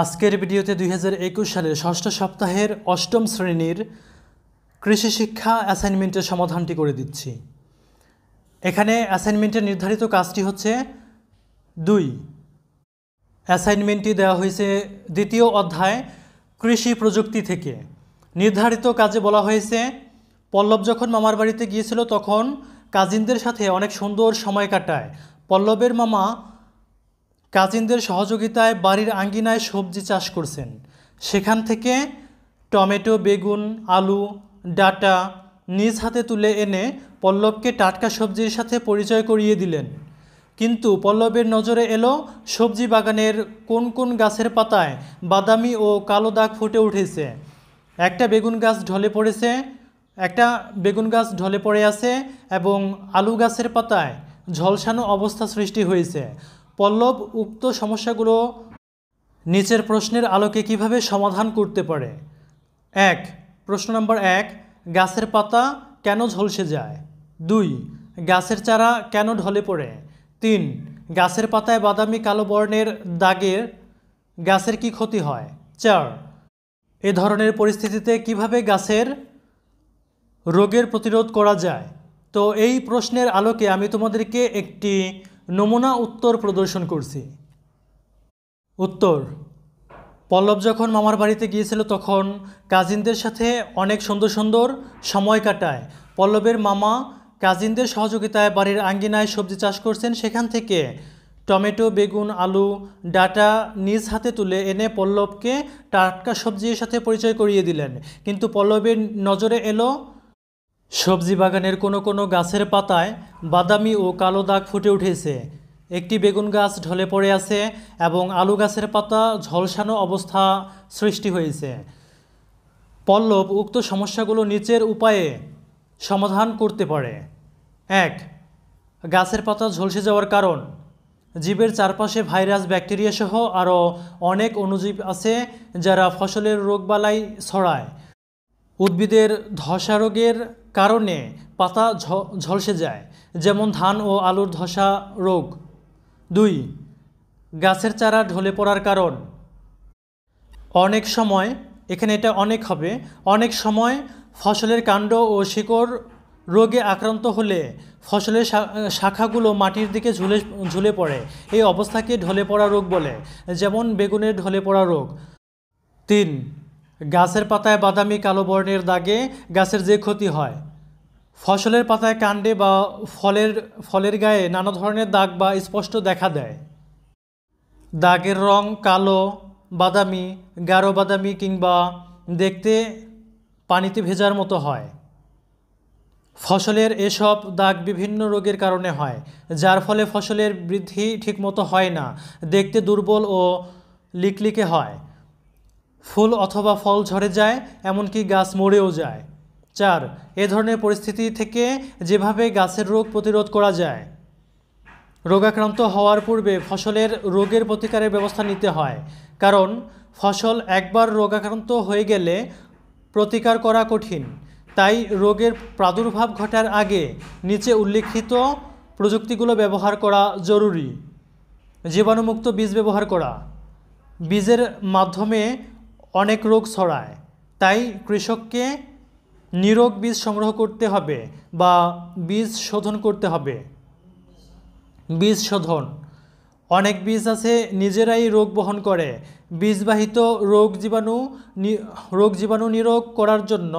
আজকের ভিডিওতে দুই সালের ষষ্ঠ সপ্তাহের অষ্টম শ্রেণীর কৃষি শিক্ষা অ্যাসাইনমেন্টের সমাধানটি করে দিচ্ছি এখানে অ্যাসাইনমেন্টের নির্ধারিত কাজটি হচ্ছে দুই অ্যাসাইনমেন্টটি দেওয়া হয়েছে দ্বিতীয় অধ্যায় কৃষি প্রযুক্তি থেকে নির্ধারিত কাজে বলা হয়েছে পল্লব যখন মামার বাড়িতে গিয়েছিল তখন কাজিনদের সাথে অনেক সুন্দর সময় কাটায় পল্লবের মামা কাজিনদের সহযোগিতায় বাড়ির আঙ্গিনায় সবজি চাষ করছেন সেখান থেকে টমেটো বেগুন আলু ডাটা নিজ হাতে তুলে এনে পল্লবকে টাটকা সবজির সাথে পরিচয় করিয়ে দিলেন কিন্তু পল্লবের নজরে এলো সবজি বাগানের কোন কোন গাছের পাতায় বাদামি ও কালো দাগ ফুটে উঠেছে একটা বেগুন গাছ ঢলে পড়েছে একটা বেগুন গাছ ঢলে পড়ে আছে এবং আলু গাছের পাতায় ঝলসানো অবস্থা সৃষ্টি হয়েছে পল্লব উক্ত সমস্যাগুলো নিচের প্রশ্নের আলোকে কিভাবে সমাধান করতে পারে এক প্রশ্ন নম্বর এক গাছের পাতা কেন ঝলসে যায় দুই গাছের চারা কেন ঢলে পড়ে তিন গাছের পাতায় বাদামি কালো বর্ণের দাগের গাছের কি ক্ষতি হয় চার এ ধরনের পরিস্থিতিতে কিভাবে গাছের রোগের প্রতিরোধ করা যায় তো এই প্রশ্নের আলোকে আমি তোমাদেরকে একটি নমুনা উত্তর প্রদর্শন করছি উত্তর পল্লব যখন মামার বাড়িতে গিয়েছিল তখন কাজিনদের সাথে অনেক সুন্দর সুন্দর সময় কাটায় পল্লবের মামা কাজিনদের সহযোগিতায় বাড়ির আঙ্গিনায় সবজি চাষ করছেন সেখান থেকে টমেটো বেগুন আলু ডাটা নিজ হাতে তুলে এনে পল্লবকে টাটকা সবজির সাথে পরিচয় করিয়ে দিলেন কিন্তু পল্লবের নজরে এলো সবজি বাগানের কোনো কোনো গাছের পাতায় বাদামি ও কালো দাগ ফুটে উঠেছে একটি বেগুন গাছ ঢলে পড়ে আছে এবং আলু গাছের পাতা ঝলসানো অবস্থা সৃষ্টি হয়েছে পল্লব উক্ত সমস্যাগুলো নিচের উপায়ে সমাধান করতে পারে এক গাছের পাতা ঝলসে যাওয়ার কারণ জীবের চারপাশে ভাইরাস ব্যাকটেরিয়া সহ আরও অনেক অণুজীব আছে যারা ফসলের রোগবালাই ছড়ায় উদ্ভিদের ধসা রোগের কারণে পাতা ঝলসে যায় যেমন ধান ও আলুর ধসা রোগ দুই গাছের চারা ঢলে পড়ার কারণ অনেক সময় এখানে এটা অনেক হবে অনেক সময় ফসলের কাণ্ড ও শিকড় রোগে আক্রান্ত হলে ফসলের শাখাগুলো মাটির দিকে ঝুলে ঝুলে পড়ে এই অবস্থাকে ঢলে পড়া রোগ বলে যেমন বেগুনের ঢলে পড়া রোগ তিন গাছের পাতায় বাদামি কালো বর্ণের দাগে গাছের যে ক্ষতি হয় ফসলের পাতায় কাণ্ডে বা ফলের ফলের গায়ে নানা ধরনের দাগ বা স্পষ্ট দেখা দেয় দাগের রং কালো বাদামি গাঢ় বাদামি কিংবা দেখতে পানিতে ভেজার মতো হয় ফসলের এসব দাগ বিভিন্ন রোগের কারণে হয় যার ফলে ফসলের বৃদ্ধি ঠিকমতো হয় না দেখতে দুর্বল ও লিকলিকে হয় ফুল অথবা ফল ঝরে যায় এমনকি গাছ মরেও যায় চার এ ধরনের পরিস্থিতি থেকে যেভাবে গাছের রোগ প্রতিরোধ করা যায় রোগাক্রান্ত হওয়ার পূর্বে ফসলের রোগের প্রতিকারের ব্যবস্থা নিতে হয় কারণ ফসল একবার রোগাক্রান্ত হয়ে গেলে প্রতিকার করা কঠিন তাই রোগের প্রাদুর্ভাব ঘটার আগে নিচে উল্লেখিত প্রযুক্তিগুলো ব্যবহার করা জরুরি জীবাণুমুক্ত বীজ ব্যবহার করা বীজের মাধ্যমে অনেক রোগ ছড়ায় তাই কৃষককে নিরোগ বীজ সংগ্রহ করতে হবে বা বীজ শোধন করতে হবে বীজ শোধন অনেক বীজ আছে নিজেরাই রোগ বহন করে বীজবাহিত রোগ জীবাণু রোগ জীবাণু নিরোগ করার জন্য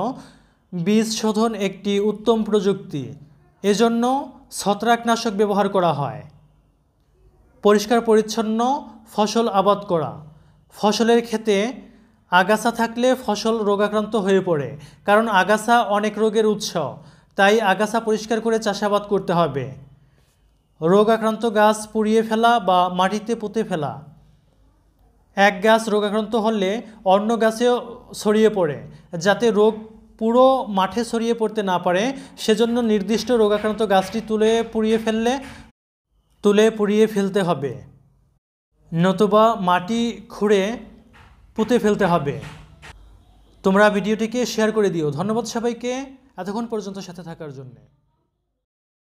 বীজ শোধন একটি উত্তম প্রযুক্তি এজন্য ছত্রাকনাশক ব্যবহার করা হয় পরিষ্কার পরিচ্ছন্ন ফসল আবাদ করা ফসলের ক্ষেতে আগাছা থাকলে ফসল রোগাক্রান্ত হয়ে পড়ে কারণ আগাছা অনেক রোগের উৎস তাই আগাছা পরিষ্কার করে চাষাবাদ করতে হবে রোগাক্রান্ত গাছ পুড়িয়ে ফেলা বা মাটিতে পুঁতে ফেলা এক গাছ রোগাক্রান্ত হলে অন্য গাছেও ছড়িয়ে পড়ে যাতে রোগ পুরো মাঠে ছড়িয়ে পড়তে না পারে সেজন্য নির্দিষ্ট রোগাক্রান্ত গাছটি তুলে পুড়িয়ে ফেললে তুলে পুড়িয়ে ফেলতে হবে নতুবা মাটি খুঁড়ে পুঁতে ফেলতে হবে তোমরা ভিডিওটিকে শেয়ার করে দিও ধন্যবাদ সবাইকে এতক্ষণ পর্যন্ত সাথে থাকার জন্যে